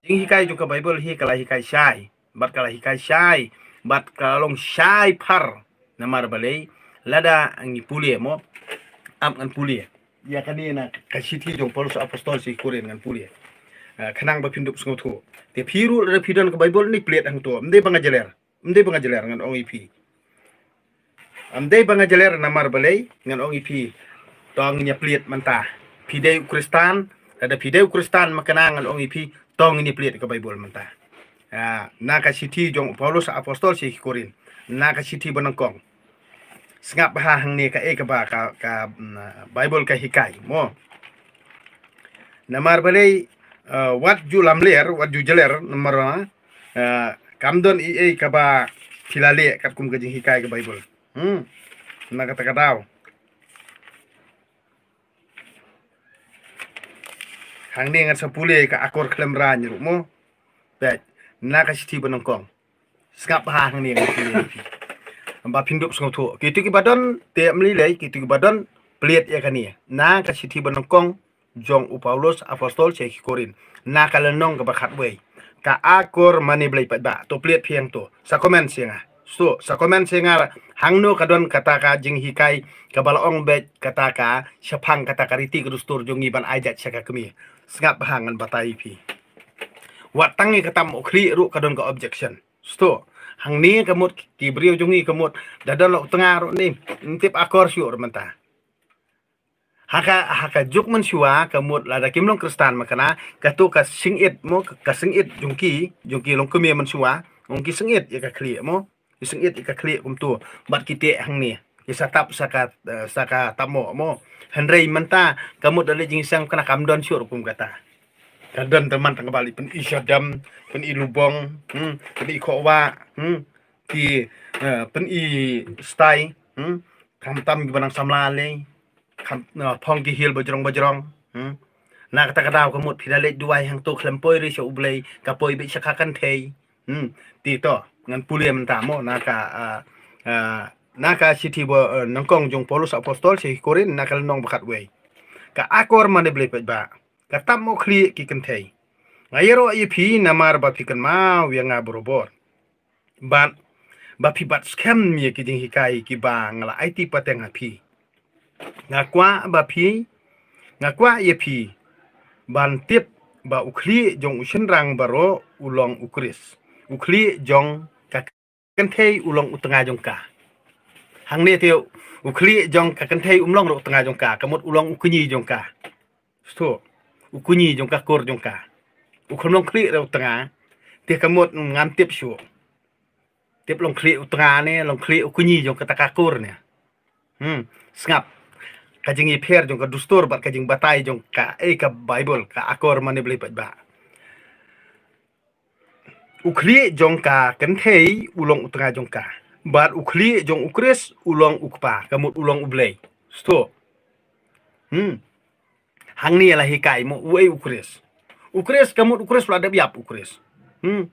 Jing hikai juga Bible kala hikai syai. Bat kala hikai syai. Bat long syai par. Namar balai. Lada angi pulie mo. Am an pulie. Ya kan ini nak kasih ti jong Paulus apostol si kuren ngan pulie. Ah, Kenang bapinduk sengau ko. Dia piru ada pidan ke Bible ni pelit ang tu. Mde mende Mde pengajaler ngan ong ipi. Amde pengajaler namar balai ngan ong ipi. Tong nya pelit mentah. Pidai Kristan ada pidai Kristan makanangan ong ipi tong ini pelit ke Bible mentah. Ya, naka siti jong Paulus apostol si Korin. Naka siti benengkong. Sengap bahang ni ka e ka ba ka, ka mm, Bible ka hikai mo. Namar balai uh, eh, wat ju lamler wat ju jeler nomor uh, eh, kamdon i e ka ba filale kap kum ka hikai ka Bible. Hmm. kata takadau. hang sa puli ka akor klem ranyu mo bet na ka siti kong skap ha hang dengan sepule ba ya, pinduk sngau tho kitu ki badon te amli lay kitu ki badon pliet ya kania ya. na ka siti kong jong u paulus apostol che korin na ka lenong ka bakat wei ka akor mani blai pat ba to pliet piang to sa komen singa ah. so sa komen singa ah. hangno kadon kataka jing hikai kabalaong bet kataka syapang kataka riti kudustur jongi ban ajat ka kemi sangat bahangan batai pi. Wat tangi kata mau kri ru kadon ka objection. Sto hang ni ki kibrio jungi kemut dadan lok tengah ru ni intip akor syur menta. Haka haka juk men syua kemut lada kimlong kristan makana katu ka singit mo ka singit jungki jungki long kemie men syua mungki singit ya ka kri mo. Isengit ika kli kum tu bat kite hang ni isatap sakat eh, saka tamo mo henrei menta kamu dari jingsang kena kamdon syur kum kata kadon teman tang bali pen isadam pen i lubong hmm pen i kowa hmm ki eh, pen i stai hmm kam tam banang samlale kam eh, phong ki hil bajrong bajrong hmm na kata kata kamu tidak lek dua yang tu klempoi ri sho blei kapoi bi sakakan tei hmm ti to ngan pulia mentamo naka uh, uh, naka siti bo eh, nangkong jong polos apostol si korin nakal nong bakat wei ka akor mane ble ba ka tam mo khli ki kentei ngayero i phi namar ba phi kan ma ya nga borobor ban ba phi bat skem mi ki ding hikai ki ba ngala ai ti pateng phi kwa ba phi kwa i phi ban tip ba ukli jong usin rang baro ulong ukris Ukli jong ka kentei ulong utengah jong ka ហាងនេះទៅឧក្លីចងកន្ធៃអ៊ុំឡងរកតងាចងកាកមុតអ៊ុឡងឧគញីចងកាស្ទោឧគញីចងកាកូរចងកាឧខំឡងឃ្លីរកតងាទីកមុតងានទៀបឈួទៀបឡងឃ្លីឧតងានេះឡងឃ្លីឧគញីចងកតកាកូរនេះហឹមស្ងាប់កាជិងីភែរចងកឌូស្ទរបាត់កាជិងបតៃចងកាអេកាបៃបលកាអកូរម៉ានីប្លេបាច់បាឧក្លីចងកាកន្ធៃអ៊ុឡងឧតងាចងកា bar ukli jong ukris ulong ukpa kamut ulong ublay sto hmm hangni ala hikai mo uai ukris ukres kamut ukris lada biap ukris hmm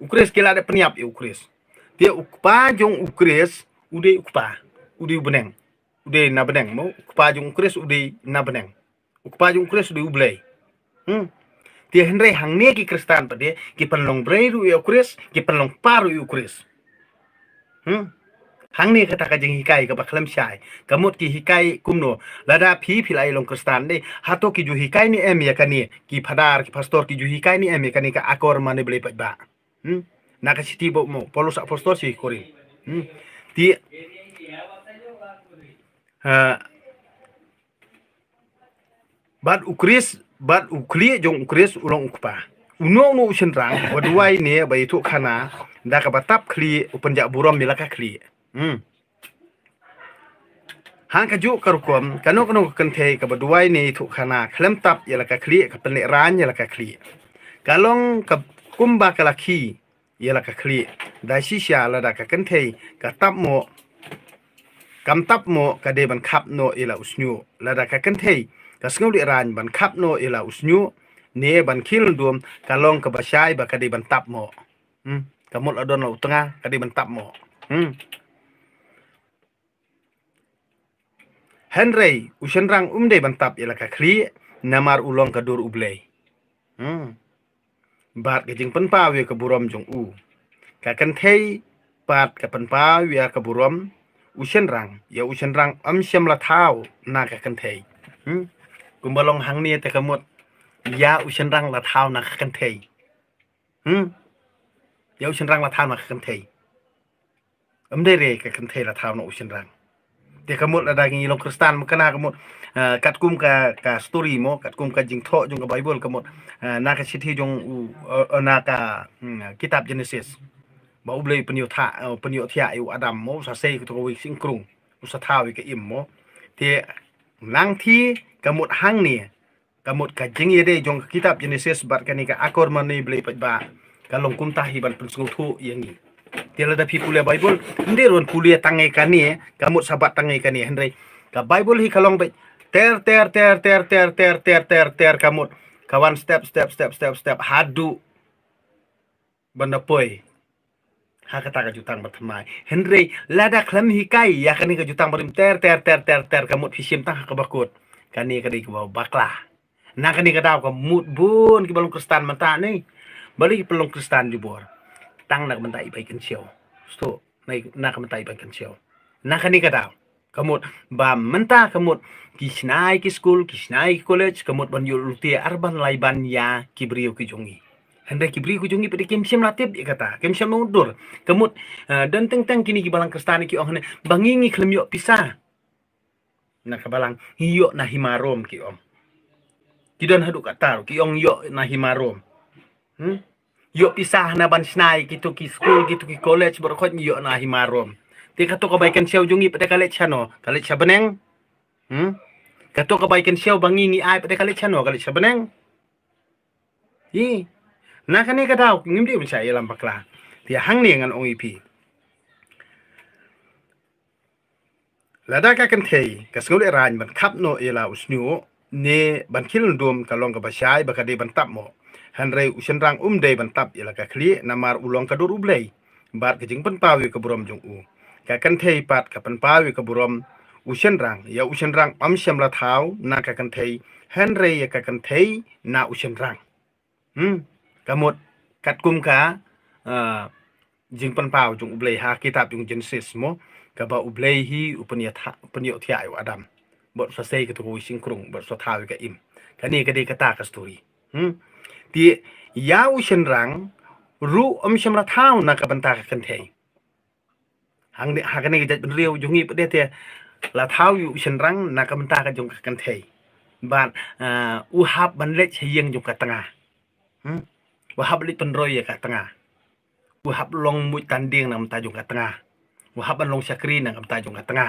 ukres kila ada peniap i ukris dia ukpa jong ukris ude ukpa ude beneng ude na beneng mo ukpa jong ukris ude na beneng ukpa jong ukris ude ublay hmm dia henre hangni ki kristan dia ki penlong brei ru ukris ki penlong paru ukris Hm? Hang ni kata ka jeng hikai ka baklem shai ka mut ki hikai kum no la da pi pi lai long kristan ni hato ki ju hikai ni em ya ka ni ki padar ki pastor ki ju hikai ni em ya ka ni ka akor ma ni belipat ba hm? na ka si ti bo mo polo sa pastor si kori hm? ukris bat ukli jong ukris ulong ukpa uno no ushen rang wadu wai ni ya, bai tu kana ดากบัตับคลีอุปนิยบุรอมมิลกะคลีอืมหางกะยุกะระกมกะนกนกกันเทกะบดวยในทุกขณะเคลมตับยาละกะคลีกะเป็นเลร้านยาละกะคลีกะลงกับกุมบากะละคียาละกะคลีได้ชิชาละดากะกันเทกะตับโมกำตับโมกะเดบันคับโนเอลาอุสนูละดากะกันเทกะสงลิรานบันคับโนเอลาอุสนูเนบันคิลดวมกะลงกะบะชายบักระเดบันตับโมอืม Kamot ở đồn lầu tengah kadi mentap mo. Hmm. Henry usenrang umde mentap ialah kakri namar ulong kadur ublei. Hmm. Bat kejing penpa we keburom jong u. Kakan thei bat ke penpa we keburom usenrang ya usenrang am siam la thao na kakan thei. Hmm. Kumbalong hang ni te kamot ya usenrang la thao na kakan thei. Hmm. yếu xin răng là tham mà khẩn thầy ấm đây rề cái khẩn thầy là tham nó xin răng thì cái một là đại nghi long Christian một cái nào cái một à, cắt cung cả cả story mo cắt cung cả chính thọ trong cái Bible cái một à, na cái sách trong ờ, ờ, na cả ừ, kitab Genesis mà ông lấy penio thạ ờ, penio yêu Adam mo sa xây cái tôi sinh cùng sa thao cái im mo thì lang thi cái một hang nè cái một cái chính ý đây trong kitab Genesis bắt cái này cái akor mà này beli ba ka longkum ban yang ini, tu yang ni. Dia ada pi pulia bible nde ron pulia tangai kani ka mut sabat tangai kani henry ka bible hi kalong bai ter ter ter ter ter ter ter ter ter kamu kawan step step step step step hadu benda poi ha kata ka jutang henry lada khlam hi kai ya kani ka jutang ter ter ter ter ter kamu fisim tang ka bakut kani ka baklah. Nah bakla na kani ka daw mood bun ki kristan mata ni balik pelong kristan di bor. Tang nak mentai baik siau Sto naik nak mentai baik nak Nakani kata. kemud, ba menta kemud, kisnai ki school kisnai ki college kamu ban yul arban laiban ya kibrio ki Hendak kibri kunjungi pada kem siam latib di kata. kim siam mengudur. kamu eh, dan teng teng kini kibalang kristan ki ong bangingi klem yok pisah. nak kabalang balang nahimarom nahimarom ki om, Kidan haduk kata, ki ong yo nahimarom hmm? yo pisah na ban snai gitu ki school gitu ki college berkhot yo na himarom ti kato kebaikan siau jungi pada kale chano kale chabeneng hmm kato kebaikan siau bangi ni ai pada kale chano kale chabeneng Yi. na kane tau ngim di mencai lam bakla ti hang ni ngan ong ipi lada ka kan thei ka skul e ran ban khap no ela usnu ne ban kil dum kalong ka basyai baka ban tap mo hanrei usen rang um de ban tap ila ya ka kli namar ulong ka dur ublei um bar ka jing pan pawi ka burom u ka kan thei pat ka pan pawi ka burom usen rang ya usen rang am sem la thau na ka kan thei hanrei ya ka kan thei na usen rang hmm kamot kat kum ka jing pan paw jong ublei ha kitab jong genesis mo ka ba ublei hi upanya upanya thai adam bot sa sei ka tu sing krung bot sa thau ka im ka ni ka di ka ta ka story hm ti yau shen ru om shem ra thau na ka ban ta ka hang de ha ka ni jat ben riu jung i pa de te là na ka ban ta ka jung ka u hap ban lech hiang jung ka tanga u hap li pen roy ka tanga u hap long mui tan ding na ta jung ka tanga u hap ban long sakri na ka ta jung ka tanga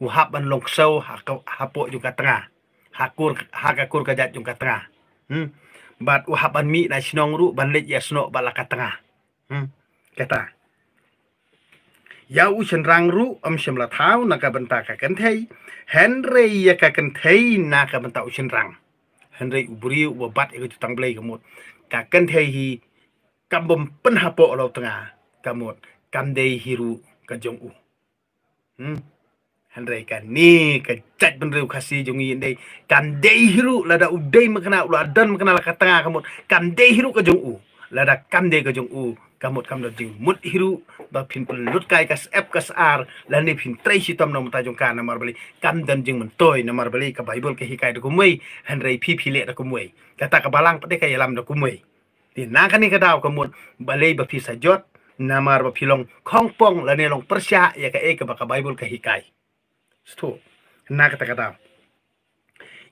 Uhapan ban long show hapok jung ka tengah hakur hakakur kajat jung ka tengah hmm bat uhap ban mi na sinong ru ban lej ya sno bala ka tengah hmm kata yau chen rang ru am shem la thau na ka banta ka kan hen ya ka kan thei na ka banta u chen rang hen re ubri u bat e jutang blei kamot ka kan hi kam pen hapo lo tengah kamot kam dei hiru ka u hmm Hendai kan ni kecat benda benreu jongi kan dei hiru lada udai makna ulu dan makna la katanga kamut kan dei hiru ka jongu lada kan dei ka jongu kamu kamu dah jing mut hiru bapin phin lut kai kas f kas r lani pin trai si tom nom tajung jong namar kam dan jing mentoi nomor namar ke bible ke hikai da kumui hendai pi le da kata ke balang pade kaya lam da kumui di nak ni daw kamut balei bapin sajot namar bapilong long kong pong lani long persia ya ke e ke ba bible ke hikai ស្ទោណាកតកតា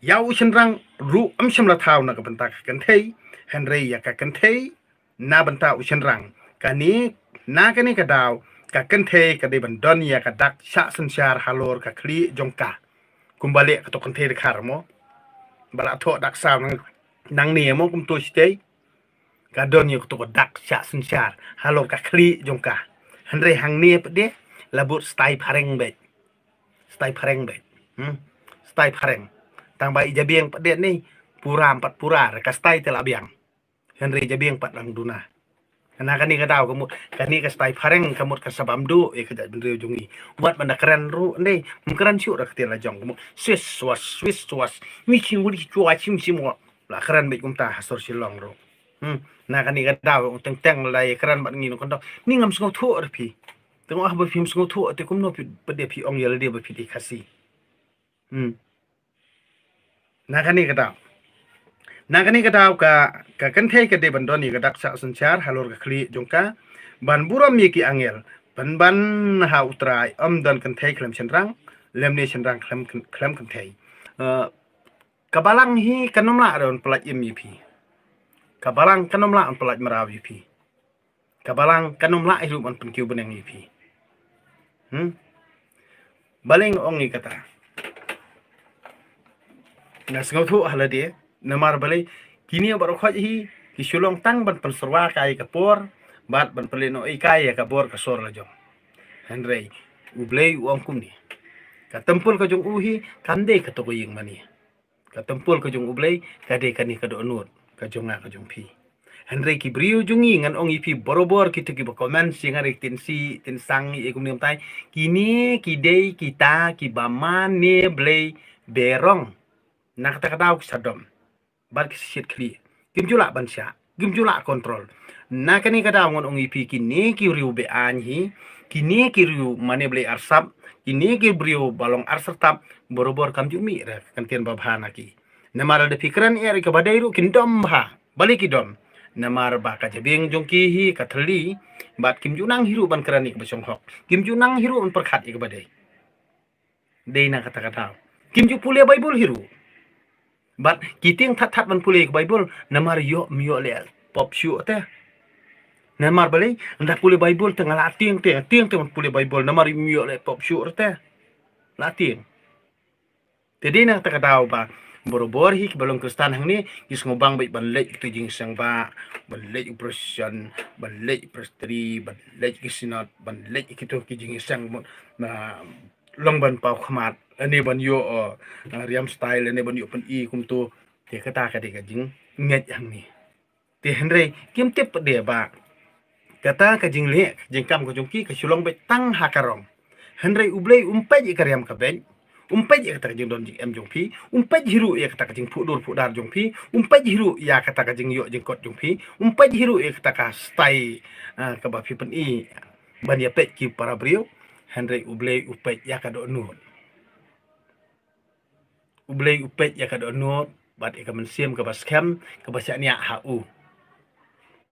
យ៉ាវឈិនរាំងរូអឹមឈិមលថាវណកបន្តកន្ធៃហេនរីយ៉ាកកន្ធៃណាបន្តឧឈិនរាំងកានីណាកនេះកដាវកកន្ធៃកដេបណ្ដនយ៉ាកដាក់ឆាក់សិនជារហាឡូរកឃ្លីចុងកាគុំបាលិកតកន្ធៃរខារមកបរៈធោដាក់សាវនឹងនឹងនេះមកគុំទួស្ទេកាដនយកតកដាក់ឆាក់សិនជារហាឡូរកឃ្លីចុងកាហេនរីហាងនេះប្រទេសលបុតស្តៃផារិងបេ stai phareng bet hmm? stai phareng tang bai jabi yang pedet ni pura empat pura reka stai tel abiang henry jabi yang pat lang duna karena kan ni kadau kamu kan ni ka stai phareng kamu ka sabam du ya ka bendri jungi buat benda keren ru ni mungkin siu rak tel jong kamu swiss was swiss was mi king wuri chua chim simo lah keren bet kum ta hasor silong ru hmm nah kan ni kadau teng teng lai ya, keren bat ngin kon dok ni ngam sngau pi Tengok ah berfilm sungguh tu te kum no pede pi ong yel dia berpilih kasih. Hmm. Nakani kata. Nakani kata ka ka kan thei ka de bandon ni kadak sa sanchar halor ka khli jongka ban buram yeki ki angel ban ban ha utrai om dan kan klem khlem chenrang lemne chenrang klem khlem kan eh, Kabalang hi kanomla ron pelat im pi. Kabalang kanomla on pelat merawi pi. Kabalang kanomla irup on penkiu benang pi. Hmm? Baling ong kata. Nas ngau thu hala dia, namar balai kini baru khaj hi ki sulong tang ban pan sarwa kai ka por, bat ban pali no ikai ka ya por la jong. Henry, ublei uang kum ni. Ka tempul jong uhi, kande ka yang ko yeng mani. Ka tempul ka jong ublei, ka de ka ni ka do nuot, ka Henry ki brio jungi ngan ong ipi borobor kita ki berkomen singa si tin sang i ekum tai kini kidei kita ki bamane blei berong nak kata kata aku sadom balik sisit kli kim jula bansya kim jula kontrol nak ni kata ngon ong ipi kini ki riu be anhi kini ki riu mane blei arsap kini ki brio balong arsertap borobor kam jumi rek kantian babhana ki namara de fikran badai kabadairu kindom ha baliki dom namar ba ka jebeng jong ki bat kim junang hiru ban kerani ka besong hok kim junang hiru un perkhat ik badai dei na kata kata kim ju pule bible hiru bat kiting tat-tat ban pule bible namar yo miyo lel pop shu te namar balai nda pule bible tengah lating te ting te pule bible namar miyo lel pop shu te lating jadi na kata kata ba borobor hi balong kristan hang ni kis ngobang baik balek tu jing sang ba balek operation balek prestri balek kisinat balek kitu ki jing sang na long ban pau khamat ani ban yo eh, riam style ani ban yo pen i kum tu te kata ka de ka jing ngat hang ni te henre kim tip de ba kata ka jing le jing kam ko jong ki ka sulong baik tang hakarong henre ublei umpai ikariam ka ben umpet ya kata jeng don jeng em jong pi umpet hiru ya kata jeng puk dur puk dar jong pi umpet hiru ya kata jeng yo jeng kot jong pi umpet hiru ya kata ka kebab eh, ka peni, pen i pet ki para brio Henry uble upet ya kada nuot uble upet ya kada nuot bat e ka kebas siem ka ba skem ka